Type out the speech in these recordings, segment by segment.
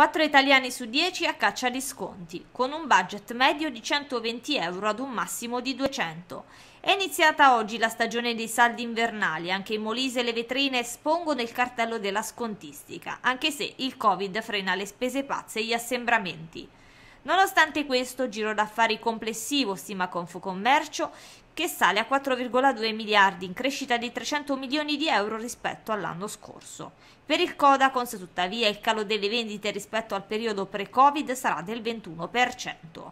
4 italiani su 10 a caccia di sconti, con un budget medio di 120 euro ad un massimo di 200. È iniziata oggi la stagione dei saldi invernali, anche in Molise le vetrine espongono il cartello della scontistica, anche se il Covid frena le spese pazze e gli assembramenti. Nonostante questo, giro d'affari complessivo, stima Confucommercio che sale a 4,2 miliardi in crescita di 300 milioni di euro rispetto all'anno scorso. Per il Codacons, tuttavia, il calo delle vendite rispetto al periodo pre-Covid sarà del 21%.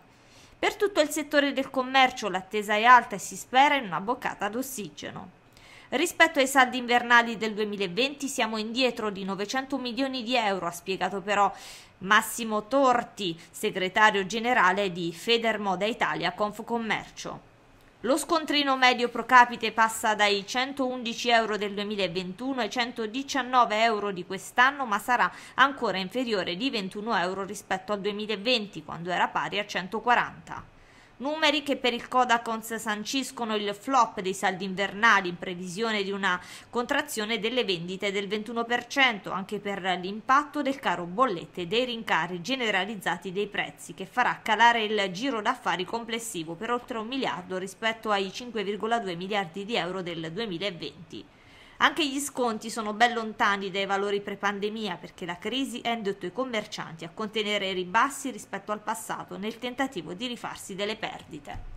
Per tutto il settore del commercio l'attesa è alta e si spera in una boccata d'ossigeno. Rispetto ai saldi invernali del 2020 siamo indietro di 900 milioni di euro, ha spiegato però Massimo Torti, segretario generale di Federmoda Italia Confcommercio. Lo scontrino medio pro capite passa dai 111 euro del 2021 ai 119 euro di quest'anno, ma sarà ancora inferiore di 21 euro rispetto al 2020, quando era pari a 140 numeri che per il Kodakons sanciscono il flop dei saldi invernali in previsione di una contrazione delle vendite del 21%, anche per l'impatto del caro bollette e dei rincari generalizzati dei prezzi, che farà calare il giro d'affari complessivo per oltre un miliardo rispetto ai 5,2 miliardi di euro del 2020. Anche gli sconti sono ben lontani dai valori pre-pandemia perché la crisi ha indotto i commercianti a contenere i ribassi rispetto al passato nel tentativo di rifarsi delle perdite.